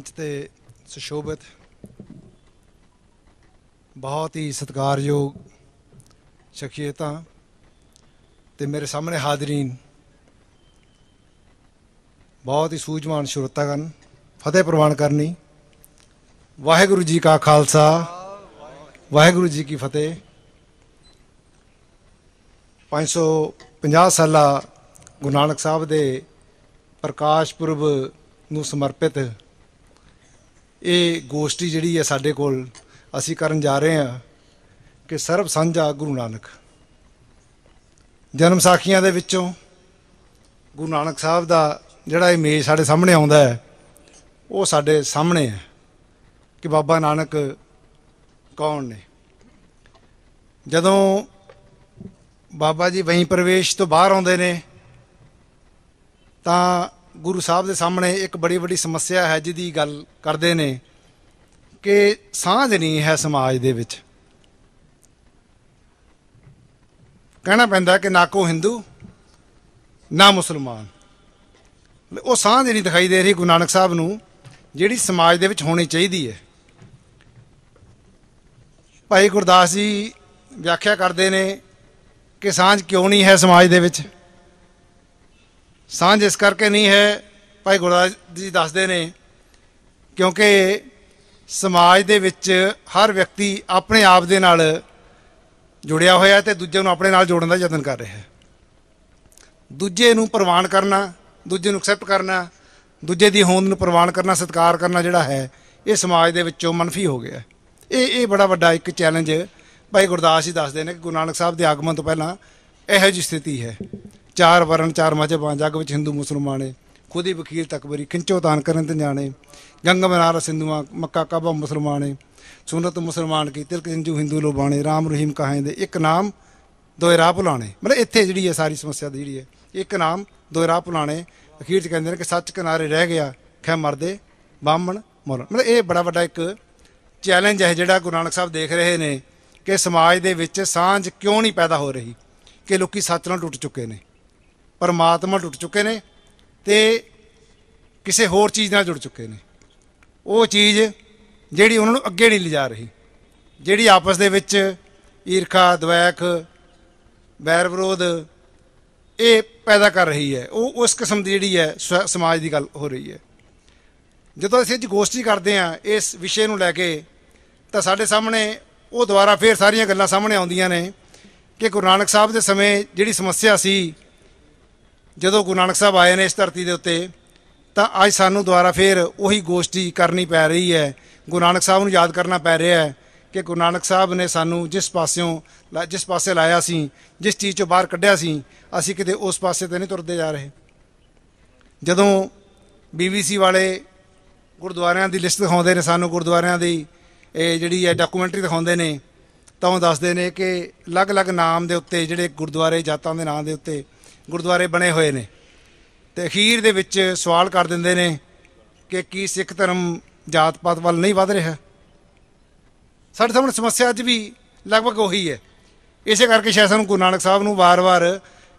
ਮੰਚ ਤੇ ਸੁਸ਼ੋਭਿਤ ਬਹੁਤ ਹੀ ਸਤਿਕਾਰਯੋਗ ਸ਼ਖਸੀਅਤਾਂ ਤੇ ਮੇਰੇ ਸਾਹਮਣੇ ਹਾਜ਼ਰੀਨ ਬਹੁਤ ਹੀ ਸੂਝਵਾਨ ਸ਼ਰੋਤਾ ਕਰਨ ਫਤਿਹ ਪ੍ਰਵਾਨ ਕਰਨੀ ਵਾਹਿਗੁਰੂ ਜੀ ਕਾ ਖਾਲਸਾ ਵਾਹਿਗੁਰੂ ਜੀ ਕੀ ਫਤਿਹ 550 ਸਾਲਾ ਗੁਰੂ ਨਾਨਕ ਸਾਹਿਬ ਦੇ ਪ੍ਰਕਾਸ਼ ਪੁਰਬ ਨੂੰ ਸਮਰਪਿਤ ਇਹ ਗੋਸ਼ਟੀ ਜਿਹੜੀ ਹੈ ਸਾਡੇ ਕੋਲ ਅਸੀਂ ਕਰਨ ਜਾ ਰਹੇ ਹਾਂ ਕਿ ਸਰਬ ਸੰਝਾ ਗੁਰੂ ਨਾਨਕ ਜਨਮ ਸਾਖੀਆਂ ਦੇ ਵਿੱਚੋਂ ਗੁਰੂ ਨਾਨਕ ਸਾਹਿਬ ਦਾ ਜਿਹੜਾ ਇਹ ਮੇਜ ਸਾਡੇ ਸਾਹਮਣੇ ਆਉਂਦਾ ਹੈ ਉਹ ਸਾਡੇ ਸਾਹਮਣੇ ਹੈ ਕਿ ਬਾਬਾ ਨਾਨਕ ਕੌਣ ਨੇ ਜਦੋਂ ਬਾਬਾ ਜੀ ਵਹੀਂ ਪ੍ਰਵੇਸ਼ ਤੋਂ ਬਾਹਰ ਆਉਂਦੇ ਨੇ ਤਾਂ ਗੁਰੂ ਸਾਹਿਬ ਦੇ ਸਾਹਮਣੇ ਇੱਕ ਬੜੀ ਵੱਡੀ ਸਮੱਸਿਆ ਹੈ ਜਿਹਦੀ ਗੱਲ ਕਰਦੇ ਨੇ ਕਿ ਸਾਂਝ ਨਹੀਂ ਹੈ ਸਮਾਜ ਦੇ ਵਿੱਚ ਕਹਿਣਾ ਪੈਂਦਾ ਕਿ ਨਾ ਕੋ ਹਿੰਦੂ ਨਾ ਮੁਸਲਮਾਨ ਉਹ ਸਾਂਝ ਨਹੀਂ ਦਿਖਾਈ ਦੇ ਰਹੀ ਗੁਰੂ ਨਾਨਕ ਸਾਹਿਬ ਨੂੰ ਜਿਹੜੀ ਸਮਾਜ ਦੇ ਵਿੱਚ ਹੋਣੀ ਚਾਹੀਦੀ ਹੈ ਭਾਈ ਗੁਰਦਾਸ ਜੀ ਵਿਆਖਿਆ ਕਰਦੇ ਨੇ ਕਿ ਸਾਂਝ ਕਿਉਂ ਨਹੀਂ ਹੈ ਸਮਾਜ ਦੇ ਵਿੱਚ ਸਾਂਝ ਇਸ ਕਰਕੇ ਨਹੀਂ ਹੈ ਭਾਈ ਗੁਰਦਾਸ ਜੀ ਦੱਸਦੇ ਨੇ ਕਿਉਂਕਿ ਸਮਾਜ ਦੇ ਵਿੱਚ ਹਰ ਵਿਅਕਤੀ ਆਪਣੇ ਆਪ ਦੇ ਨਾਲ ਜੁੜਿਆ ਹੋਇਆ ਤੇ ਦੂਜੇ ਨੂੰ ਆਪਣੇ ਨਾਲ ਜੋੜਨ ਦਾ ਯਤਨ ਕਰ ਰਿਹਾ ਹੈ ਦੂਜੇ ਨੂੰ ਪ੍ਰਵਾਨ ਕਰਨਾ ਦੂਜੇ ਨੂੰ ਐਕਸੈਪਟ ਕਰਨਾ ਦੂਜੇ ਦੀ ਹੋਂਦ ਨੂੰ ਪ੍ਰਵਾਨ ਕਰਨਾ ਸਤਿਕਾਰ ਕਰਨਾ ਜਿਹੜਾ ਹੈ ਇਹ ਸਮਾਜ ਦੇ ਵਿੱਚੋਂ ਮੰਨਫੀ ਹੋ ਗਿਆ ਇਹ ਇਹ ਬੜਾ ਵੱਡਾ ਇੱਕ ਚੈਲੰਜ ਭਾਈ ਗੁਰਦਾਸ ਜੀ ਦੱਸਦੇ ਨੇ ਕਿ ਗੁਰੂ ਨਾਨਕ ਸਾਹਿਬ ਦੇ ਆਗਮਨ ਤੋਂ ਪਹਿਲਾਂ ਇਹੋ ਜਿਹੀ ਸਥਿਤੀ ਹੈ ਚਾਰ ਵਰਨ ਚਾਰ ਮਜਬਾਂ ਅਗ ਵਿੱਚ ਹਿੰਦੂ ਮੁਸਲਮਾਨੇ ਖੁਦ ਹੀ ਵਕੀਲ ਤਕਬਰੀ ਖਿੰਚੋ ਤਾਨ ਕਰਨ ਤੇ ਜਾਣੇ ਗੰਗ ਮਨਾਰ ਸਿੰਧੂਆਂ ਮੱਕਾ ਕਾਬਾ ਮੁਸਲਮਾਨੇ ਸੁਨਤ ਮੁਸਲਮਾਨ ਕੀ ਤਿਲਕ ਜਿੰਜੂ ਹਿੰਦੂ ਲੋ ਬਾਣੇ ਰਾਮ ਰਹੀਮ ਕਹਾਏ ਦੇ ਇੱਕ ਨਾਮ ਦੋਏ ਰਾਹ ਭੁਲਾਣੇ ਮਤਲਬ ਇੱਥੇ ਜਿਹੜੀ ਹੈ ਸਾਰੀ ਸਮੱਸਿਆ ਦੀ ਜਿਹੜੀ ਹੈ ਇੱਕ ਨਾਮ ਦੋਏ ਰਾਹ ਭੁਲਾਣੇ ਅਖੀਰ ਚ ਕਹਿੰਦੇ ਨੇ ਕਿ ਸੱਚ ਕਿਨਾਰੇ ਰਹਿ ਗਿਆ ਖੈ ਮਰਦੇ ਬਾਹਮਣ ਮਰਨ ਮਤਲਬ ਇਹ ਬੜਾ ਵੱਡਾ ਇੱਕ ਚੈਲੰਜ ਹੈ ਜਿਹੜਾ ਗੁਰੂ ਨਾਨਕ ਸਾਹਿਬ ਦੇਖ ਰਹੇ ਨੇ ਕਿ ਸਮਾਜ ਦੇ ਵਿੱਚ ਸਾਂਝ ਕਿਉਂ ਨਹੀਂ ਪੈਦਾ ਹੋ ਰਹੀ ਕਿ ਲੋਕੀ ਸੱਚ ਨਾਲ ਟੁੱਟ ਚੁੱਕੇ ਨੇ ਪਰਮਾਤਮਾ ਟੁੱਟ ਚੁੱਕੇ ਨੇ ਤੇ ਕਿਸੇ ਹੋਰ ਚੀਜ਼ ਨਾਲ ਜੁੜ ਚੁੱਕੇ ਨੇ ਉਹ ਚੀਜ਼ ਜਿਹੜੀ ਉਹਨਾਂ ਨੂੰ ਅੱਗੇ ਨਹੀਂ ਲਿਜਾ ਰਹੀ ਜਿਹੜੀ ਆਪਸ ਦੇ ਵਿੱਚ ਈਰਖਾ ਦਵੈਖ ਵੈਰ ਵਿਰੋਧ ਇਹ ਪੈਦਾ ਕਰ ਰਹੀ ਹੈ ਉਹ ਉਸ ਕਿਸਮ ਦੀ ਜਿਹੜੀ ਹੈ ਸਮਾਜ ਦੀ ਗੱਲ ਹੋ ਰਹੀ ਹੈ ਜਦੋਂ ਅਸੀਂ ਅੱਜ ਗੋਸ਼ਟੀ ਕਰਦੇ ਆ ਇਸ ਵਿਸ਼ੇ ਨੂੰ ਲੈ ਕੇ ਤਾਂ ਸਾਡੇ ਸਾਹਮਣੇ ਉਹ ਦੁਬਾਰਾ ਫੇਰ ਸਾਰੀਆਂ ਗੱਲਾਂ ਸਾਹਮਣੇ ਆਉਂਦੀਆਂ ਨੇ ਕਿ ਗੁਰੂ ਨਾਨਕ ਸਾਹਿਬ ਦੇ ਸਮੇਂ ਜਿਹੜੀ ਸਮੱਸਿਆ ਸੀ ਜਦੋਂ ਗੁਰੂ ਨਾਨਕ ਸਾਹਿਬ ਆਏ ਨੇ ਇਸ ਧਰਤੀ ਦੇ ਉੱਤੇ ਤਾਂ ਅੱਜ ਸਾਨੂੰ ਦੁਆਰਾ ਫੇਰ ਉਹੀ ਗੋਸ਼ਟੀ ਕਰਨੀ ਪੈ ਰਹੀ ਹੈ ਗੁਰੂ ਨਾਨਕ ਸਾਹਿਬ ਨੂੰ ਯਾਦ ਕਰਨਾ ਪੈ ਰਿਹਾ ਹੈ ਕਿ ਗੁਰੂ ਨਾਨਕ ਸਾਹਿਬ ਨੇ ਸਾਨੂੰ ਜਿਸ ਪਾਸਿਓਂ ਜਿਸ ਪਾਸੇ ਲਾਇਆ ਸੀ ਜਿਸ ਚੀਜ਼ ਚੋਂ ਬਾਹਰ ਕੱਢਿਆ ਸੀ ਅਸੀਂ ਕਿਤੇ ਉਸ ਪਾਸੇ ਤੇ ਨਹੀਂ ਤੁਰਦੇ ਜਾ ਰਹੇ ਜਦੋਂ ਬੀਬੀਸੀ ਵਾਲੇ ਗੁਰਦੁਆਰਿਆਂ ਦੀ ਲਿਸਟ ਦਿਖਾਉਂਦੇ ਨੇ ਸਾਨੂੰ ਗੁਰਦੁਆਰਿਆਂ ਦੀ ਇਹ ਜਿਹੜੀ ਹੈ ਡਾਕੂਮੈਂਟਰੀ ਦਿਖਾਉਂਦੇ ਨੇ ਤਾਂ ਉਹ ਦੱਸਦੇ ਨੇ ਕਿ ਅਲੱਗ-ਅਲੱਗ ਨਾਮ ਦੇ ਉੱਤੇ ਜਿਹੜੇ ਗੁਰਦੁਆਰੇ ਜਾਤਾਂ ਦੇ ਨਾਮ ਦੇ ਉੱਤੇ ਗੁਰਦੁਆਰੇ ਬਣੇ ਹੋਏ ਨੇ ਤੇ ਅਖੀਰ ਦੇ ਵਿੱਚ ਸਵਾਲ ਕਰ ਦਿੰਦੇ ਨੇ ਕਿ ਕੀ ਸਿੱਖ ਧਰਮ ਜਾਤ ਪਾਤ ਵੱਲ ਨਹੀਂ ਵਧ ਰਿਹਾ ਸਾਡੇ ਸਾਹਮਣੇ ਸਮੱਸਿਆ ਅੱਜ ਵੀ ਲਗਭਗ ਉਹੀ ਹੈ ਇਸੇ ਕਰਕੇ ਸ਼ਾਇਦ ਸਾਨੂੰ ਗੁਰੂ ਨਾਨਕ ਸਾਹਿਬ ਨੂੰ ਵਾਰ-ਵਾਰ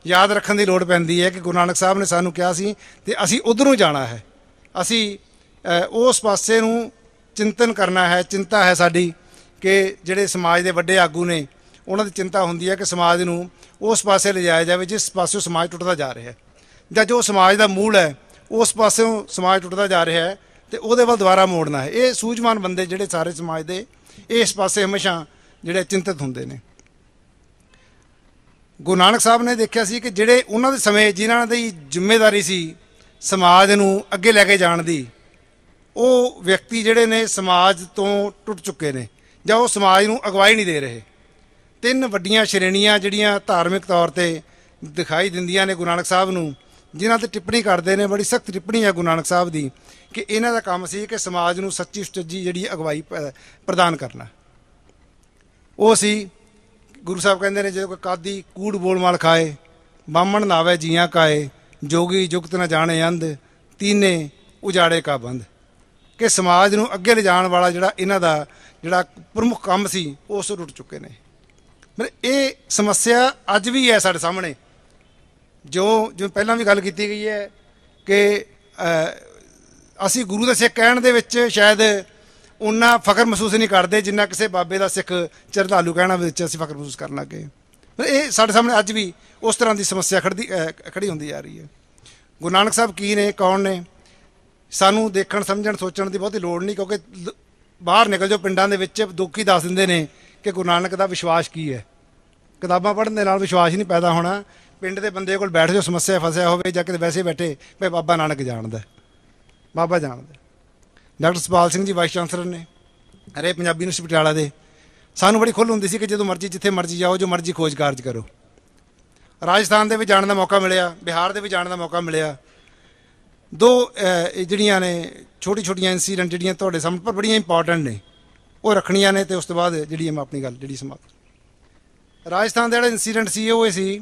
ਯਾਦ ਰੱਖਣ ਦੀ ਲੋੜ ਪੈਂਦੀ ਹੈ ਕਿ ਗੁਰੂ ਨਾਨਕ ਸਾਹਿਬ ਨੇ ਸਾਨੂੰ ਕਿਹਾ ਸੀ ਤੇ ਅਸੀਂ ਉਧਰੋਂ ਜਾਣਾ ਹੈ ਅਸੀਂ ਉਸ ਪਾਸੇ ਨੂੰ ਚਿੰਤਨ ਕਰਨਾ ਹੈ ਚਿੰਤਾ ਹੈ ਸਾਡੀ ਕਿ ਜਿਹੜੇ ਸਮਾਜ ਦੇ ਵੱਡੇ ਆਗੂ ਨੇ ਉਹਨਾਂ ਦੀ ਚਿੰਤਾ ਹੁੰਦੀ ਹੈ ਕਿ ਸਮਾਜ ਨੂੰ ਉਸ ਪਾਸੇ ਲਿਜਾਇਆ ਜਾਵੇ ਜਿਸ ਪਾਸੇ ਸਮਾਜ ਟੁੱਟਦਾ ਜਾ ਰਿਹਾ ਹੈ ਜਾਂ ਜੋ ਸਮਾਜ ਦਾ ਮੂਲ ਹੈ ਉਸ ਪਾਸਿਓਂ ਸਮਾਜ ਟੁੱਟਦਾ ਜਾ ਰਿਹਾ ਹੈ ਤੇ ਉਹਦੇ ਵੱਲ ਦੁਬਾਰਾ ਮੋੜਨਾ ਹੈ ਇਹ ਸੂਝਵਾਨ ਬੰਦੇ ਜਿਹੜੇ ਸਾਰੇ ਸਮਾਜ ਦੇ ਇਸ ਪਾਸੇ ਹਮੇਸ਼ਾ ਜਿਹੜੇ ਚਿੰਤਤ ਹੁੰਦੇ ਨੇ ਗੁਰੂ ਨਾਨਕ ਸਾਹਿਬ ਨੇ ਦੇਖਿਆ ਸੀ ਕਿ ਜਿਹੜੇ ਉਹਨਾਂ ਦੇ ਸਮੇਂ ਜਿਨ੍ਹਾਂ ਦੀ ਜ਼ਿੰਮੇਵਾਰੀ ਸੀ ਸਮਾਜ ਨੂੰ ਅੱਗੇ ਲੈ ਕੇ ਜਾਣ ਦੀ ਉਹ ਵਿਅਕਤੀ ਜਿਹੜੇ ਨੇ ਸਮਾਜ ਤੋਂ ਟੁੱਟ ਚੁੱਕੇ ਨੇ ਜਾਂ ਉਹ ਸਮਾਜ ਨੂੰ ਅਗਵਾਈ ਨਹੀਂ ਦੇ ਰਹੇ ਤਿੰਨ ਵੱਡੀਆਂ ਸ਼੍ਰੇਣੀਆਂ ਜਿਹੜੀਆਂ ਧਾਰਮਿਕ ਤੌਰ ਤੇ ਦਿਖਾਈ ਦਿੰਦੀਆਂ ਨੇ ਗੁਰੂ ਨਾਨਕ ਸਾਹਿਬ ਨੂੰ ਜਿਨ੍ਹਾਂ ਤੇ ਟਿੱਪਣੀ ਕਰਦੇ ਨੇ ਬੜੀ ਸਖਤ ਟਿੱਪਣੀ ਹੈ ਗੁਰੂ ਨਾਨਕ ਸਾਹਿਬ ਦੀ ਕਿ ਇਹਨਾਂ ਦਾ ਕੰਮ ਸੀ ਕਿ ਸਮਾਜ ਨੂੰ ਸੱਚੀ ਸੁਚੱਜੀ ਜਿਹੜੀ ਅਗਵਾਈ ਪ੍ਰਦਾਨ ਕਰਨਾ ਉਹ ਸੀ ਗੁਰੂ ਸਾਹਿਬ ਕਹਿੰਦੇ ਨੇ ਜੇ ਕੋਈ ਕਾਦੀ ਕੂੜ ਬੋਲ ਮਾਲ ਖਾਏ ਬਾਹਮਣ ਨਾਵੇ ਜੀਆਂ ਕਾਏ ਜੋਗੀ ਜੁਗਤ ਨਾ ਜਾਣੇ ਅੰਧ ਤੀਨੇ ਉਜਾੜੇ ਕਾ ਬੰਦ ਕਿ ਸਮਾਜ ਨੂੰ ਅੱਗੇ ਲਿਜਾਣ ਵਾਲਾ ਜਿਹੜਾ ਇਹਨਾਂ ਦਾ ਜਿਹੜਾ ਪ੍ਰਮੁੱਖ ਕੰਮ ਸੀ ਉਸ ਰੁੱਟ ਚੁੱਕੇ ਨੇ ਮਤਲਬ ਇਹ ਸਮੱਸਿਆ ਅੱਜ ਵੀ ਹੈ ਸਾਡੇ ਸਾਹਮਣੇ ਜੋ ਜੋ ਪਹਿਲਾਂ ਵੀ ਗੱਲ ਕੀਤੀ ਗਈ ਹੈ ਕਿ ਅਸੀਂ ਗੁਰੂ ਦਾ ਸਿੱਖ ਕਹਿਣ ਦੇ ਵਿੱਚ ਸ਼ਾਇਦ ਉਹਨਾਂ ਫਖਰ ਮਹਿਸੂਸ ਨਹੀਂ ਕਰਦੇ ਜਿੰਨਾ ਕਿਸੇ ਬਾਬੇ ਦਾ ਸਿੱਖ ਚਰਧਾਲੂ ਕਹਿਣਾ ਵਿੱਚ ਅਸੀਂ ਫਖਰ ਮਹਿਸੂਸ ਕਰਨ ਲੱਗੇ ਪਰ ਇਹ ਸਾਡੇ ਸਾਹਮਣੇ ਅੱਜ ਵੀ ਉਸ ਤਰ੍ਹਾਂ ਦੀ ਸਮੱਸਿਆ ਖੜਦੀ ਖੜੀ ਹੁੰਦੀ ਜਾ ਰਹੀ ਹੈ ਗੁਰੂ ਨਾਨਕ ਸਾਹਿਬ ਕੀ ਨੇ ਕੌਣ ਨੇ ਸਾਨੂੰ ਦੇਖਣ ਸਮਝਣ ਸੋਚਣ ਦੀ ਬਹੁਤੀ ਲੋੜ ਨਹੀਂ ਕਿਉਂਕਿ ਬਾਹਰ ਨਿਕਲ ਜਾਓ ਪਿੰਡਾਂ ਦੇ ਵਿੱਚ ਦੁੱਖ ਹੀ ਦੱਸ ਦਿੰਦੇ ਨੇ ਕਿ ਗੁਰੂ ਨਾਨਕ ਦਾ ਵਿਸ਼ਵਾਸ ਕੀ ਹੈ ਕਿਤਾਬਾਂ ਪੜ੍ਹਨ ਦੇ ਨਾਲ ਵਿਸ਼ਵਾਸ ਨਹੀਂ ਪੈਦਾ ਹੋਣਾ ਪਿੰਡ ਦੇ ਬੰਦੇ ਕੋਲ ਬੈਠ ਜੋ ਸਮੱਸਿਆ ਫਸਿਆ ਹੋਵੇ ਜਾਂ ਕਿਤੇ ਵੈਸੇ ਬੈਠੇ ਭਈ ਬਾਬਾ ਨਾਨਕ ਜਾਣਦਾ ਬਾਬਾ ਜਾਣਦਾ ਡਾਕਟਰ ਸੁਪਾਲ ਸਿੰਘ ਜੀ ਵਾਈਸ ਚਾਂਸਲਰ ਨੇ ਅਰੇ ਪੰਜਾਬੀ ਯੂਨੀਵਰਸਿਟੀ ਪਟਿਆਲਾ ਦੇ ਸਾਨੂੰ ਬੜੀ ਖੁੱਲ ਹੁੰਦੀ ਸੀ ਕਿ ਜਦੋਂ ਮਰਜ਼ੀ ਜਿੱਥੇ ਮਰਜ਼ੀ ਜਾਓ ਜੋ ਮਰਜ਼ੀ ਖੋਜ ਕਾਰਜ ਕਰੋ ਰਾਜਸਥਾਨ ਦੇ ਵੀ ਜਾਣ ਦਾ ਮੌਕਾ ਮਿਲਿਆ ਬਿਹਾਰ ਦੇ ਵੀ ਜਾਣ ਦਾ ਮੌਕਾ ਮਿਲਿਆ ਦੋ ਜਿਹੜੀਆਂ ਨੇ ਛੋਟੀ ਛੋਟੀਆਂ ਇਨਸੀਡੈਂਟ ਜਿਹੜੀਆਂ ਤੁਹਾਡੇ ਸਾਹਮਣੇ ਪਰ ਬੜੀਆਂ ਇੰਪੋਰਟੈਂਟ ਨੇ ਉਹ ਰੱਖਣੀਆਂ ਨੇ ਤੇ ਉਸ ਤੋਂ ਬਾਅਦ ਜਿਹੜੀ ਮੈਂ ਆਪਣੀ ਗੱਲ ਜਿਹੜੀ ਸਮਾਪਤ ਰਾਜਸਥਾਨ ਦੇ ਜਿਹੜਾ ਇਨਸੀਡੈਂਟ ਸੀ ਉਹ ਇਹ ਸੀ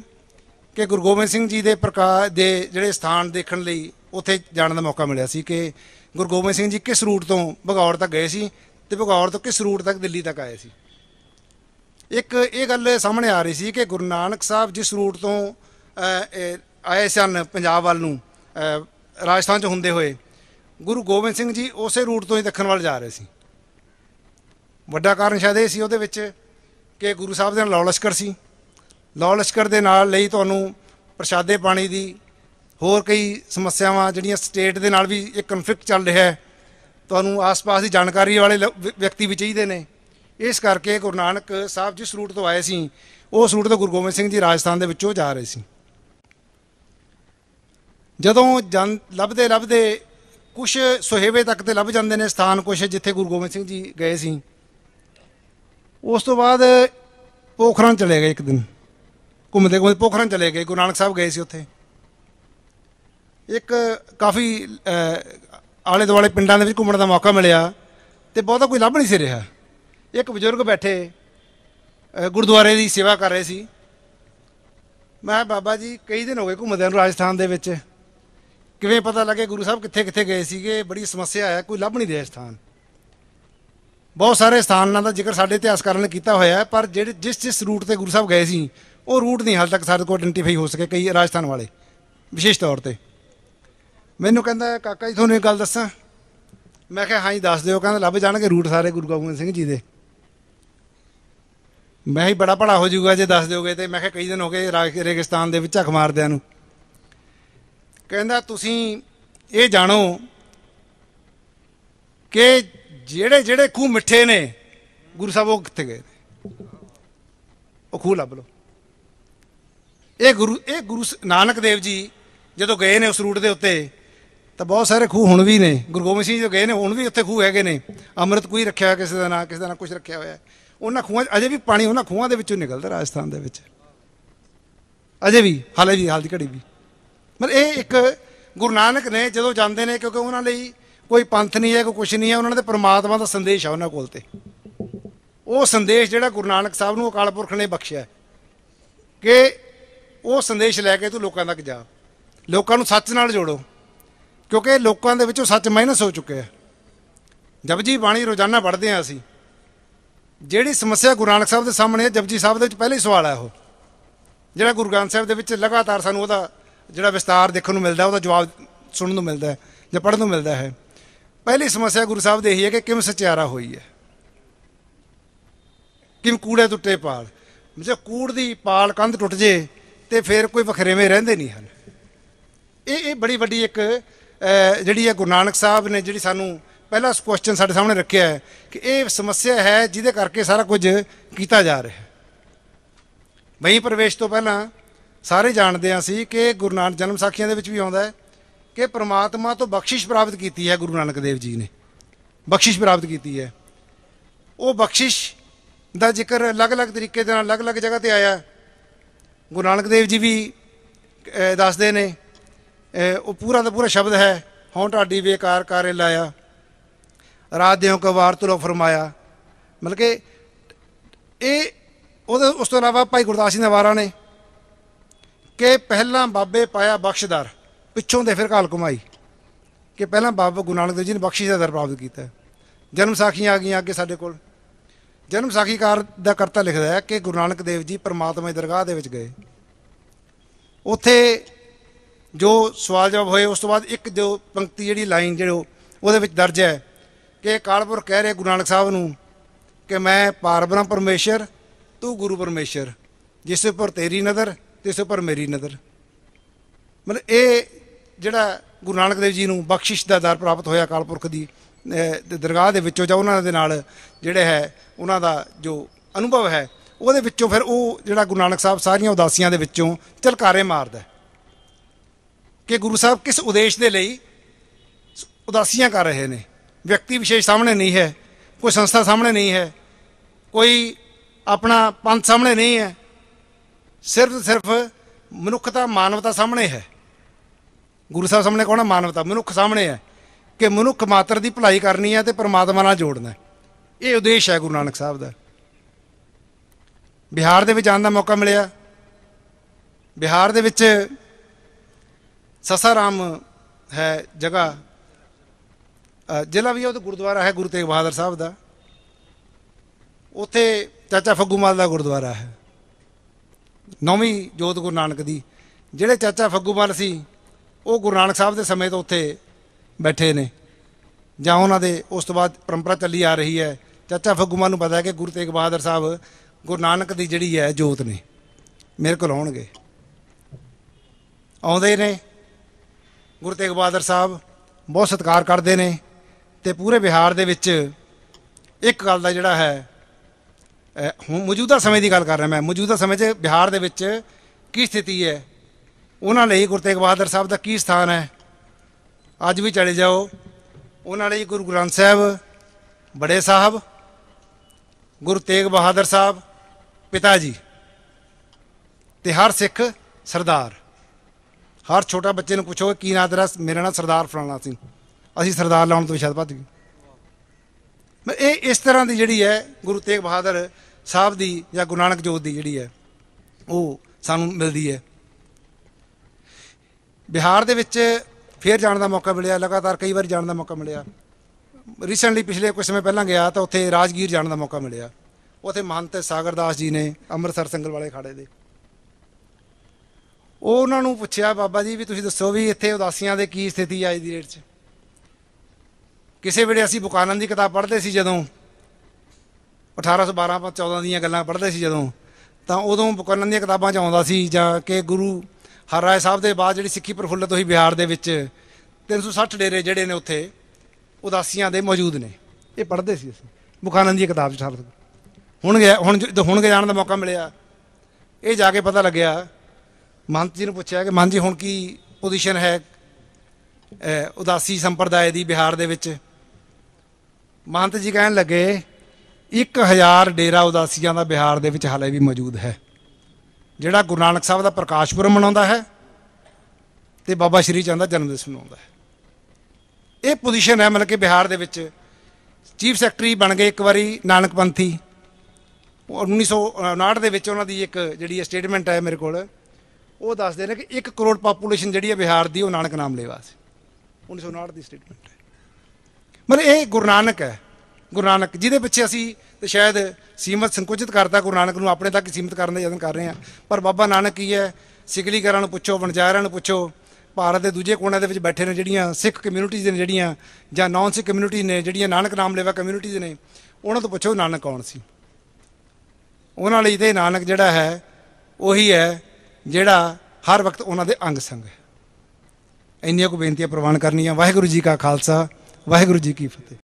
ਕਿ ਗੁਰੂ ਗੋਬਿੰਦ ਸਿੰਘ ਜੀ ਦੇ ਪ੍ਰਕਾਸ਼ ਦੇ ਜਿਹੜੇ ਸਥਾਨ ਦੇਖਣ ਲਈ ਉੱਥੇ ਜਾਣ ਦਾ ਮੌਕਾ ਮਿਲਿਆ ਸੀ ਕਿ ਗੁਰੂ ਗੋਬਿੰਦ ਸਿੰਘ ਜੀ ਕਿਸ ਰੂਟ ਤੋਂ ਬਗੌਰ ਤੱਕ ਗਏ ਸੀ ਤੇ ਬਗੌਰ ਤੋਂ ਕਿਸ ਰੂਟ ਤੱਕ ਦਿੱਲੀ ਤੱਕ ਆਏ ਸੀ ਇੱਕ ਇਹ ਗੱਲ ਸਾਹਮਣੇ ਆ ਰਹੀ ਸੀ ਕਿ ਗੁਰੂ ਨਾਨਕ ਸਾਹਿਬ ਜਿਸ ਰੂਟ ਤੋਂ ਆਏ ਸਨ ਪੰਜਾਬ ਵੱਲ ਨੂੰ ਰਾਜਸਥਾਨ 'ਚ ਹੁੰਦੇ ਹੋਏ ਗੁਰੂ ਗੋਬਿੰਦ ਸਿੰਘ ਜੀ ਉਸੇ ਰੂਟ ਤੋਂ ਹੀ ਦੱਖਣ ਵੱਲ ਜਾ ਰਹੇ ਸੀ ਵੱਡਾ ਕਾਰਨ ਸ਼ਾਇਦ ਇਹ ਸੀ ਉਹਦੇ ਵਿੱਚ ਕਿ ਗੁਰੂ ਸਾਹਿਬ ਦੇ ਨਾਲ ਲੌ ਲਸ਼ਕਰ ਸੀ ਲੌ ਲਸ਼ਕਰ ਦੇ ਨਾਲ ਲਈ ਤੁਹਾਨੂੰ ਪ੍ਰਸ਼ਾਦੇ ਪਾਣੀ ਦੀ ਹੋਰ ਕਈ ਸਮੱਸਿਆਵਾਂ ਜਿਹੜੀਆਂ ਸਟੇਟ ਦੇ ਨਾਲ ਵੀ ਇੱਕ ਕਨਫਲਿਕਟ ਚੱਲ ਰਿਹਾ ਹੈ ਤੁਹਾਨੂੰ ਆਸ-ਪਾਸ ਦੀ ਜਾਣਕਾਰੀ ਵਾਲੇ ਵਿਅਕਤੀ ਵੀ ਚਾਹੀਦੇ ਨੇ ਇਸ ਕਰਕੇ ਗੁਰੂ ਨਾਨਕ ਸਾਹਿਬ ਜਿਸ ਰੂਟ ਤੋਂ ਆਏ ਸੀ ਉਸ ਰੂਟ ਤੋਂ ਗੁਰੂ ਗੋਬਿੰਦ ਸਿੰਘ ਜੀ ਰਾਜਸਥਾਨ ਦੇ ਵਿੱਚੋਂ ਜਾ ਰਹੇ ਸੀ ਜਦੋਂ ਜਨ ਲੱਭਦੇ ਲੱਭਦੇ ਕੁਝ ਸੁਹੇਵੇ ਤੱਕ ਤੇ ਲੱਭ ਜਾਂਦੇ ਨੇ ਸਥਾਨ ਕੁਝ ਜਿੱਥੇ ਗੁਰੂ ਗੋਬਿੰਦ ਸਿੰਘ ਜੀ ਗਏ ਸੀ ਉਸ ਤੋਂ ਬਾਅਦ ਪੋਖਰਾਂ ਚਲੇ ਗਏ ਇੱਕ ਦਿਨ ਘੁੰਮਦੇ ਘੁੰਮਦੇ ਪੋਖਰਾਂ ਚਲੇ ਗਏ ਗੁਰੂ ਨਾਨਕ ਸਾਹਿਬ ਗਏ ਸੀ ਉੱਥੇ ਇੱਕ ਕਾਫੀ ਆਲੇ ਦੁਆਲੇ ਪਿੰਡਾਂ ਦੇ ਵਿੱਚ ਘੁੰਮਣ ਦਾ ਮੌਕਾ ਮਿਲਿਆ ਤੇ ਬਹੁਤਾ ਕੋਈ ਲੱਭ ਨਹੀਂ ਸੀ ਰਿਹਾ ਇੱਕ ਬਜ਼ੁਰਗ ਬੈਠੇ ਗੁਰਦੁਆਰੇ ਦੀ ਸੇਵਾ ਕਰ ਰਹੇ ਸੀ ਮੈਂ ਬਾਬਾ ਜੀ ਕਈ ਦਿਨ ਹੋ ਗਏ ਘੁੰਮਦੇ ਨੂੰ ਰਾਜਸਥਾਨ ਦੇ ਵਿੱਚ ਕਿਵੇਂ ਪਤਾ ਲੱਗੇ ਗੁਰੂ ਸਾਹਿਬ ਕਿੱਥੇ ਕਿੱਥੇ ਗਏ ਸੀਗੇ ਬੜੀ ਸਮੱਸਿਆ ਆਇਆ ਕੋਈ ਲੱਭ ਨਹੀਂ ਰਿਹਾ ਸਥਾਨ ਬਹੁਤ ਸਾਰੇ ਸਥਾਨਾਂ ਦਾ ਜ਼ਿਕਰ ਸਾਡੇ ਇਤਿਹਾਸਕਾਰਾਂ ਨੇ ਕੀਤਾ ਹੋਇਆ ਹੈ ਪਰ ਜਿਹੜੇ ਜਿਸ ਜਿਸ ਰੂਟ ਤੇ ਗੁਰੂ ਸਾਹਿਬ ਗਏ ਸੀ ਉਹ ਰੂਟ ਨਹੀਂ ਹਾਲ ਤੱਕ ਸਾਡੇ ਕੋਲ ਆਇਡੈਂਟੀਫਾਈ ਹੋ ਸਕੇ ਕਈ ਰਾਜਸਥਾਨ ਵਾਲੇ ਵਿਸ਼ੇਸ਼ ਤੌਰ ਤੇ ਮੈਨੂੰ ਕਹਿੰਦਾ ਕਾਕਾ ਜੀ ਤੁਹਾਨੂੰ ਇੱਕ ਗੱਲ ਦੱਸਾਂ ਮੈਂ ਕਿਹਾ ਹਾਂ ਜੀ ਦੱਸ ਦਿਓ ਕਹਿੰਦਾ ਲੱਭ ਜਾਣਗੇ ਰੂਟ ਸਾਰੇ ਗੁਰੂ ਗੋਬਿੰਦ ਸਿੰਘ ਜੀ ਦੇ ਮੈਂ ਹੀ ਬੜਾ ਭੜਾ ਹੋ ਜਾਊਗਾ ਜੇ ਦੱਸ ਦਿਓਗੇ ਤੇ ਮੈਂ ਕਿਹਾ ਕਈ ਦਿਨ ਹੋ ਗਏ ਰੇਗਿਸਤਾਨ ਦੇ ਵਿੱਚ ਝੱਕ ਮਾਰਦਿਆਂ ਨੂੰ ਕਹਿੰਦਾ ਤੁਸੀਂ ਇਹ ਜਾਣੋ ਕਿ ਜਿਹੜੇ ਜਿਹੜੇ ਖੂਹ ਮਿੱਠੇ ਨੇ ਗੁਰੂ ਸਾਹਿਬ ਉਹ ਕਿੱਥੇ ਗਏ ਉਹ ਖੂਹ ਲੱਭ ਲੋ ਇਹ ਗੁਰੂ ਇਹ ਗੁਰੂ ਨਾਨਕ ਦੇਵ ਜੀ ਜਦੋਂ ਗਏ ਨੇ ਉਸ ਰੂਟ ਦੇ ਉੱਤੇ ਤਾਂ ਬਹੁਤ ਸਾਰੇ ਖੂਹ ਹੁਣ ਵੀ ਨੇ ਗੁਰੂ ਗੋਬਿੰਦ ਸਿੰਘ ਜੀ ਗਏ ਨੇ ਹੁਣ ਵੀ ਉੱਥੇ ਖੂਹ ਹੈਗੇ ਨੇ ਅੰਮ੍ਰਿਤ ਕੋਈ ਰੱਖਿਆ ਕਿਸੇ ਦਾ ਨਾਂ ਕਿਸੇ ਦਾ ਨਾਂ ਕੁਝ ਰੱਖਿਆ ਹੋਇਆ ਉਹਨਾਂ ਖੂਹਾਂ ਅਜੇ ਵੀ ਪਾਣੀ ਉਹਨਾਂ ਖੂਹਾਂ ਦੇ ਵਿੱਚੋਂ ਨਿਕਲਦਾ ਰਾਜਸਥਾਨ ਦੇ ਵਿੱਚ ਅਜੇ ਵੀ ਹਾਲੇ ਵੀ ਹਾਲ ਦੀ ਘੜੀ ਵੀ ਮਤਲਬ ਇਹ ਇੱਕ ਗੁਰੂ ਨਾਨਕ ਨੇ ਜਦੋਂ ਜਾਂਦੇ ਨੇ ਕਿਉਂਕਿ ਉਹਨਾਂ ਲਈ ਕੋਈ ਪੰਥ ਨਹੀਂ ਹੈ ਕੋਈ ਕੁਝ ਨਹੀਂ ਹੈ ਉਹਨਾਂ ਦੇ ਪ੍ਰਮਾਤਮਾ ਦਾ ਸੰਦੇਸ਼ ਹੈ ਉਹਨਾਂ ਕੋਲ ਤੇ ਉਹ ਸੰਦੇਸ਼ ਜਿਹੜਾ ਗੁਰੂ ਨਾਨਕ ਸਾਹਿਬ ਨੂੰ ਅਕਾਲ ਪੁਰਖ ਨੇ ਬਖਸ਼ਿਆ ਕਿ ਉਹ ਸੰਦੇਸ਼ ਲੈ ਕੇ ਤੂੰ ਲੋਕਾਂ ਤੱਕ ਜਾ ਲੋਕਾਂ ਨੂੰ ਸੱਚ ਨਾਲ ਜੋੜੋ ਕਿਉਂਕਿ ਲੋਕਾਂ ਦੇ ਵਿੱਚੋਂ ਸੱਚ ਮਾਈਨਸ ਹੋ ਚੁੱਕਿਆ ਹੈ ਜਪਜੀ ਬਾਣੀ ਰੋਜ਼ਾਨਾ ਪੜ੍ਹਦੇ ਆ ਅਸੀਂ ਜਿਹੜੀ ਸਮੱਸਿਆ ਗੁਰੂ ਨਾਨਕ ਸਾਹਿਬ ਦੇ ਸਾਹਮਣੇ ਹੈ ਜਪਜੀ ਸਾਹਿਬ ਦੇ ਵਿੱਚ ਪਹਿਲਾ ਹੀ ਸਵਾਲ ਹੈ ਉਹ ਜਿਹੜਾ ਗੁਰੂ ਗ੍ਰੰਥ ਸਾਹਿਬ ਦੇ ਵਿੱਚ ਲਗਾਤਾਰ ਸਾਨੂੰ ਉਹਦਾ ਜਿਹੜਾ ਵਿਸਤਾਰ ਦੇਖਣ ਨੂੰ ਮਿਲਦਾ ਉਹਦਾ ਜਵਾਬ ਸੁਣਨ ਨੂੰ ਮਿਲਦਾ ਹੈ ਜਾਂ ਪੜ੍ਹਨ ਨੂੰ ਮਿਲਦਾ ਹੈ ਪਹਿਲੀ ਸਮੱਸਿਆ ਗੁਰੂ ਸਾਹਿਬ ਦੇ ਇਹੀ ਹੈ ਕਿ ਕਿਵੇਂ ਸਚਿਆਰਾ ਹੋਈ ਹੈ ਕਿਵੇਂ ਕੂੜੇ ਟੁੱਟੇ ਪਾਲ ਜੇ ਕੂੜ ਦੀ ਪਾਲ ਕੰਧ ਟੁੱਟ ਜੇ ਤੇ ਫਿਰ ਕੋਈ ਵਖਰੇਵੇਂ ਰਹਿੰਦੇ ਨਹੀਂ ਹਨ ਇਹ ਇਹ ਬੜੀ ਵੱਡੀ ਇੱਕ ਜਿਹੜੀ ਹੈ ਗੁਰੂ ਨਾਨਕ ਸਾਹਿਬ ਨੇ ਜਿਹੜੀ ਸਾਨੂੰ ਪਹਿਲਾ ਕੁਐਸਚਨ ਸਾਡੇ ਸਾਹਮਣੇ ਰੱਖਿਆ ਹੈ ਕਿ ਇਹ ਸਮੱਸਿਆ ਹੈ ਜਿਹਦੇ ਕਰਕੇ ਸਾਰਾ ਕੁਝ ਕੀਤਾ ਜਾ ਰਿਹਾ ਹੈ ਵਹੀਂ ਪ੍ਰਵੇਸ਼ ਤੋਂ ਪਹਿਲਾਂ ਸਾਰੇ ਜਾਣਦੇ ਆ ਸੀ ਕਿ ਗੁਰੂ ਨਾਨਕ ਜਨਮ ਸਾਖੀਆਂ ਦੇ ਵਿੱਚ ਵੀ ਆਉਂਦਾ ਹੈ ਕਿ ਪ੍ਰਮਾਤਮਾ ਤੋਂ ਬਖਸ਼ਿਸ਼ ਪ੍ਰਾਪਤ ਕੀਤੀ ਹੈ ਗੁਰੂ ਨਾਨਕ ਦੇਵ ਜੀ ਨੇ ਬਖਸ਼ਿਸ਼ ਪ੍ਰਾਪਤ ਕੀਤੀ ਹੈ ਉਹ ਬਖਸ਼ਿਸ਼ ਦਾ ਜ਼ਿਕਰ ਅਲੱਗ-ਅਲੱਗ ਤਰੀਕੇ ਦੇ ਨਾਲ ਅਲੱਗ-ਅਲੱਗ ਜਗ੍ਹਾ ਤੇ ਆਇਆ ਗੁਰੂ ਨਾਨਕ ਦੇਵ ਜੀ ਵੀ ਦੱਸਦੇ ਨੇ ਉਹ ਪੂਰਾ ਦਾ ਪੂਰਾ ਸ਼ਬਦ ਹੈ ਹਉ ਢਾਡੀ ਬੇਕਾਰ ਕਾਰੇ ਲਾਇਆ ਰਾਤ ਦਿਓ ਕਵਾਰ ਤੁਰੋ ਫਰਮਾਇਆ ਮਤਲਬ ਕਿ ਇਹ ਉਹਦੇ ਉਸ ਤੋਂ ਇਲਾਵਾ ਭਾਈ ਗੁਰਦਾਸ ਸਿੰਘ ਨਵਾਰਾ ਨੇ ਕਿ ਪਹਿਲਾਂ ਬਾਬੇ ਪਾਇਆ ਬਖਸ਼ਦਾਰ ਪਿੱਛੋਂ ਦੇ ਫਿਰ ਕਾਲ ਕਮਾਈ ਕਿ ਪਹਿਲਾਂ ਬਾਬਾ ਗੁਰੂ ਨਾਨਕ ਦੇਵ ਜੀ ਨੇ ਬਖਸ਼ਿਸ਼ ਦਾ ਦਰ ਪ੍ਰਾਪਤ ਕੀਤਾ ਜਨਮ ਸਾਖੀਆਂ ਆ ਗਈਆਂ ਅੱਗੇ ਸਾਡੇ ਕੋਲ ਜਨਮ ਸਾਖੀਕਾਰ ਦਾ ਕਰਤਾ ਲਿਖਦਾ ਹੈ ਕਿ ਗੁਰੂ ਨਾਨਕ ਦੇਵ ਜੀ ਪਰਮਾਤਮਾ ਦੀ ਦਰਗਾਹ ਦੇ ਵਿੱਚ ਗਏ ਉੱਥੇ ਜੋ ਸਵਾਲ ਜਵਾਬ ਹੋਏ ਉਸ ਤੋਂ ਬਾਅਦ ਇੱਕ ਜੋ ਪੰਕਤੀ ਜਿਹੜੀ ਲਾਈਨ ਜਿਹੜੋ ਉਹਦੇ ਵਿੱਚ ਦਰਜ ਹੈ ਕਿ ਕਾਲਪੁਰ ਕਹਿ ਰਿਹਾ ਗੁਰੂ ਨਾਨਕ ਸਾਹਿਬ ਨੂੰ ਕਿ ਮੈਂ ਪਾਰਬ੍ਰਹਮ ਪਰਮੇਸ਼ਰ ਤੂੰ ਗੁਰੂ ਪਰਮੇਸ਼ਰ ਜਿਸ ਉੱਪਰ ਤੇਰੀ ਨਜ਼ਰ ਤਿਸ ਉੱਪਰ ਮੇਰੀ ਨਜ਼ਰ ਮਤਲਬ ਇਹ ਜਿਹੜਾ ਗੁਰੂ ਨਾਨਕ ਦੇਵ ਜੀ ਨੂੰ ਬਖਸ਼ਿਸ਼ ਦਾ ਦਰ ਪ੍ਰਾਪਤ ਹੋਇਆ ਕਾਲਪੁਰਖ ਦੀ ਦਰਗਾਹ ਦੇ ਵਿੱਚੋਂ ਜਾਂ ਉਹਨਾਂ ਦੇ ਨਾਲ ਜਿਹੜੇ ਹੈ ਉਹਨਾਂ ਦਾ ਜੋ ਅਨੁਭਵ ਹੈ ਉਹਦੇ ਵਿੱਚੋਂ ਫਿਰ ਉਹ ਜਿਹੜਾ ਗੁਰੂ ਨਾਨਕ ਸਾਹਿਬ ਸਾਰੀਆਂ ਉਦਾਸੀਆਂ ਦੇ ਵਿੱਚੋਂ ਝਲਕਾਰੇ ਮਾਰਦਾ ਕਿ ਗੁਰੂ ਸਾਹਿਬ ਕਿਸ ਉਦੇਸ਼ ਦੇ ਲਈ ਉਦਾਸੀਆਂ ਕਰ ਰਹੇ ਨੇ ਵਿਅਕਤੀ ਵਿਸ਼ੇਸ਼ ਸਾਹਮਣੇ ਨਹੀਂ ਹੈ ਕੋਈ ਸੰਸਥਾ ਸਾਹਮਣੇ ਨਹੀਂ ਹੈ ਕੋਈ ਆਪਣਾ ਪੰਥ ਸਾਹਮਣੇ ਨਹੀਂ ਹੈ ਸਿਰਫ ਸਿਰਫ ਮਨੁੱਖਤਾ ਮਾਨਵਤਾ ਸਾਹਮਣੇ ਹੈ ਗੁਰੂ ਸਾਹਿਬ ਸਾਹਮਣੇ ਕੌਣ ਹੈ ਮਾਨਵਤਾ ਮਨੁੱਖ ਸਾਹਮਣੇ ਹੈ ਕਿ ਮਨੁੱਖ ਮਾਤਰ ਦੀ ਭਲਾਈ ਕਰਨੀ ਹੈ ਤੇ ਪਰਮਾਤਮਾ ਨਾਲ ਜੋੜਨਾ ਇਹ ਉਦੇਸ਼ ਹੈ ਗੁਰੂ ਨਾਨਕ ਸਾਹਿਬ ਦਾ ਬਿਹਾਰ ਦੇ ਵਿੱਚ ਜਾਣ ਦਾ ਮੌਕਾ ਮਿਲਿਆ ਬਿਹਾਰ ਦੇ ਵਿੱਚ ਸਸਾਰਾਮ ਹੈ ਜਗ੍ਹਾ ਜ਼ਿਲ੍ਹਾ ਵੀ ਉਹ ਤੇ ਗੁਰਦੁਆਰਾ ਹੈ ਗੁਰੂ ਤੇਗ ਬਹਾਦਰ ਸਾਹਿਬ ਦਾ ਉੱਥੇ ਚਾਚਾ ਫੱਗੂ ਮਾਲ ਦਾ ਗੁਰਦੁਆਰਾ ਹੈ ਨੌਵੀਂ ਜੋਤ ਗੁਰੂ ਨਾਨਕ ਦੀ ਜਿਹੜੇ ਚਾਚਾ ਫੱਗੂ ਮਾਲ ਸੀ ਉਹ ਗੁਰੂ ਨਾਨਕ ਸਾਹਿਬ ਦੇ ਸਮੇਂ ਤੋਂ ਉੱਥੇ ਬੈਠੇ ਨੇ ਜਾਂ ਉਹਨਾਂ ਦੇ ਉਸ ਤੋਂ ਬਾਅਦ ਪਰੰਪਰਾ ਚੱਲੀ ਆ ਰਹੀ ਹੈ ਚਾਚਾ ਫੱਗੂਮਾ ਨੂੰ ਪਤਾ ਹੈ ਕਿ ਗੁਰੂ ਤੇਗ ਬਹਾਦਰ ਸਾਹਿਬ ਗੁਰੂ ਨਾਨਕ ਦੀ ਜਿਹੜੀ ਹੈ ਜੋਤ ਨੇ ਮੇਰੇ ਕੋਲ ਆਉਣਗੇ ਆਉਂਦੇ ਨੇ ਗੁਰੂ ਤੇਗ ਬਹਾਦਰ ਸਾਹਿਬ ਬਹੁਤ ਸਤਿਕਾਰ ਕਰਦੇ ਨੇ ਤੇ ਪੂਰੇ ਬਿਹਾਰ ਦੇ ਵਿੱਚ ਇੱਕ ਗੱਲ ਦਾ ਜਿਹੜਾ ਹੈ ਹੁਣ ਮੌਜੂਦਾ ਸਮੇਂ ਦੀ ਗੱਲ ਕਰ ਰਿਹਾ ਮੈਂ ਮੌਜੂਦਾ ਸਮੇਂ 'ਚ ਬਿਹਾਰ ਦੇ ਵਿੱਚ ਕੀ ਸਥਿਤੀ ਹੈ ਉਹਨਾਂ ਲਈ ਗੁਰੂ ਤੇਗ ਬਹਾਦਰ ਸਾਹਿਬ ਦਾ ਕੀ ਸਥਾਨ ਹੈ ਅੱਜ ਵੀ ਚਲੇ ਜਾਓ ਉਹਨਾਂ ਲਈ ਗੁਰੂ ਗ੍ਰੰਥ ਸਾਹਿਬ ਬੜੇ ਸਾਹਿਬ ਗੁਰੂ ਤੇਗ ਬਹਾਦਰ ਸਾਹਿਬ ਪਿਤਾ ਜੀ ਤੇ ਹਰ ਸਿੱਖ ਸਰਦਾਰ ਹਰ ਛੋਟਾ ਬੱਚੇ ਨੂੰ ਪੁੱਛੋ ਕੀ ਨਾਂ ਤੇਰਾ ਮੇਰਾ ਨਾਂ ਸਰਦਾਰ ਫਲਾਣਾ ਸਿੰਘ ਅਸੀਂ ਸਰਦਾਰ ਲਾਉਣ ਤੋਂ ਸ਼ਾਇਦ ਭੱਜ ਗਏ ਮੈਂ ਇਹ ਇਸ ਤਰ੍ਹਾਂ ਦੀ ਜਿਹੜੀ ਹੈ ਗੁਰੂ ਤੇਗ ਬਹਾਦਰ ਸਾਹਿਬ ਦੀ ਜਾਂ ਗੁਰੂ ਨਾਨਕ ਜੋਤ ਦੀ ਜਿਹੜੀ ਹੈ ਉਹ ਸਾਨੂੰ ਮਿਲਦੀ ਹੈ ਬਿਹਾਰ ਦੇ ਵਿੱਚ ਫੇਰ ਜਾਣ ਦਾ ਮੌਕਾ ਮਿਲਿਆ ਲਗਾਤਾਰ ਕਈ ਵਾਰ ਜਾਣ ਦਾ ਮੌਕਾ ਮਿਲਿਆ ਰੀਸੈਂਟਲੀ ਪਿਛਲੇ ਕੁਝ ਸਮੇਂ ਪਹਿਲਾਂ ਗਿਆ ਤਾਂ ਉੱਥੇ ਰਾਜਗੀਰ ਜਾਣ ਦਾ ਮੌਕਾ ਮਿਲਿਆ ਉੱਥੇ ਮਹੰਤ ਸਾਗਰਦਾਸ ਜੀ ਨੇ ਅੰਮ੍ਰਿਤਸਰ ਸੰਗਲ ਵਾਲੇ ਖਾੜੇ ਦੇ ਉਹ ਉਹਨਾਂ ਨੂੰ ਪੁੱਛਿਆ ਬਾਬਾ ਜੀ ਵੀ ਤੁਸੀਂ ਦੱਸੋ ਵੀ ਇੱਥੇ ਉਦਾਸੀਆਂ ਦੇ ਕੀ ਸਥਿਤੀ ਆਈ ਅੱਜ ਦੀ ਰੇਟ 'ਚ ਕਿਸੇ ਵੇਲੇ ਅਸੀਂ ਬੁਕਾਨਾਂ ਦੀ ਕਿਤਾਬ ਪੜ੍ਹਦੇ ਸੀ ਜਦੋਂ 1812 14 ਦੀਆਂ ਗੱਲਾਂ ਪੜ੍ਹਦੇ ਸੀ ਜਦੋਂ ਤਾਂ ਉਦੋਂ ਬੁਕਾਨਾਂ ਦੀਆਂ ਕਿਤਾਬਾਂ 'ਚ ਆਉਂਦਾ ਸੀ ਜਾਂ ਕਿ ਗੁਰੂ ਹਰ ਰਾਏ ਸਾਹਿਬ ਦੇ ਬਾਅਦ ਜਿਹੜੀ ਸਿੱਖੀ ਪ੍ਰਫੁੱਲਤ ਹੋਈ ਬਿਹਾਰ ਦੇ ਵਿੱਚ 360 ਡੇਰੇ ਜਿਹੜੇ ਨੇ ਉੱਥੇ ਉਦਾਸੀਆਂ ਦੇ ਮੌਜੂਦ ਨੇ ਇਹ ਪੜ੍ਹਦੇ ਸੀ ਅਸੀਂ ਮੁਖਾਨੰਦ ਦੀ ਕਿਤਾਬ ਚਾਰ ਹੁਣ ਗਿਆ ਹੁਣ ਹੁਣ ਜਾਣ ਦਾ ਮੌਕਾ ਮਿਲਿਆ ਇਹ ਜਾ ਕੇ ਪਤਾ ਲੱਗਿਆ ਮਹੰਤ ਜੀ ਨੂੰ ਪੁੱਛਿਆ ਕਿ ਮਹੰਤ ਜੀ ਹੁਣ ਕੀ ਪੋਜੀਸ਼ਨ ਹੈ ਉਦਾਸੀ ਸੰਪਰਦਾਇ ਦੀ ਬਿਹਾਰ ਦੇ ਵਿੱਚ ਮਹੰਤ ਜੀ ਕਹਿਣ ਲੱਗੇ 1000 ਡੇਰਾ ਉਦਾਸੀਆਂ ਦਾ ਬਿਹਾਰ ਦੇ ਵਿੱਚ ਹਾਲੇ ਵੀ ਮੌਜੂਦ ਹੈ ਜਿਹੜਾ ਗੁਰੂ ਨਾਨਕ ਸਾਹਿਬ ਦਾ ਪ੍ਰਕਾਸ਼ ਪੁਰਬ ਮਨਾਉਂਦਾ ਹੈ ਤੇ ਬਾਬਾ ਸ਼੍ਰੀ ਚੰਦ ਦਾ ਜਨਮ ਦਿਨ ਮਨਾਉਂਦਾ ਹੈ ਇਹ ਪੋਜੀਸ਼ਨ ਹੈ ਮਤਲਬ ਕਿ ਬਿਹਾਰ ਦੇ ਵਿੱਚ ਚੀਫ ਸੈਕਟਰੀ ਬਣ ਗਏ ਇੱਕ ਵਾਰੀ ਨਾਨਕ ਪੰਥੀ 1959 ਦੇ ਵਿੱਚ ਉਹਨਾਂ ਦੀ ਇੱਕ ਜਿਹੜੀ ਸਟੇਟਮੈਂਟ ਹੈ ਮੇਰੇ ਕੋਲ ਉਹ ਦੱਸਦੇ ਨੇ ਕਿ 1 ਕਰੋੜ ਪਾਪੂਲੇਸ਼ਨ ਜਿਹੜੀ ਹੈ ਬਿਹਾਰ ਦੀ ਉਹ ਨਾਨਕ ਨਾਮ ਲੈਵਾ ਸੀ 1959 ਦੀ ਸਟੇਟਮੈਂਟ ਹੈ ਮਤਲਬ ਇਹ ਗੁਰਨਾਨਕ ਹੈ ਗੁਰਨਾਨਕ ਜਿਹਦੇ ਪਿੱਛੇ ਅਸੀਂ ਤੇ ਸ਼ਾਇਦ ਸੀਮਤ ਸੰਕੁਚਿਤ ਕਰਤਾ ਗੁਰੂ ਨਾਨਕ ਨੂੰ ਆਪਣੇ ਤੱਕ ਸੀਮਤ ਕਰਨ ਦਾ ਯਤਨ ਕਰ ਰਹੇ ਆ ਪਰ ਬਾਬਾ ਨਾਨਕ ਕੀ ਹੈ ਸਿਕਲੀਕਰਾਂ ਨੂੰ ਪੁੱਛੋ ਵਣਜਾਇਰਾਂ ਨੂੰ ਪੁੱਛੋ ਭਾਰਤ ਦੇ ਦੂਜੇ ਕੋਨੇ ਦੇ ਵਿੱਚ ਬੈਠੇ ਨੇ ਜਿਹੜੀਆਂ ਸਿੱਖ ਕਮਿਊਨਿਟੀਜ਼ ਨੇ ਜਿਹੜੀਆਂ ਜਾਂ ਨਾਨ ਸਿੱਖ ਕਮਿਊਨਿਟੀ ਨੇ ਜਿਹੜੀਆਂ ਨਾਨਕ ਨਾਮ ਲੈਵਾ ਕਮਿਊਨਿਟੀਜ਼ ਨੇ ਉਹਨਾਂ ਤੋਂ ਪੁੱਛੋ ਨਾਨਕ ਕੌਣ ਸੀ ਉਹਨਾਂ ਲਈ ਤੇ ਨਾਨਕ ਜਿਹੜਾ ਹੈ ਉਹੀ ਹੈ ਜਿਹੜਾ ਹਰ ਵਕਤ ਉਹਨਾਂ ਦੇ ਅੰਗ ਸੰਗ ਹੈ ਇੰਨੀਆਂ ਕੋ ਬੇਨਤੀਆਂ ਪ੍ਰਵਾਨ ਕਰਨੀਆਂ ਵਾਹਿਗੁਰੂ ਜੀ ਕਾ ਖਾਲਸਾ ਵਾਹਿਗੁਰੂ ਜੀ ਕੀ ਫਤਿਹ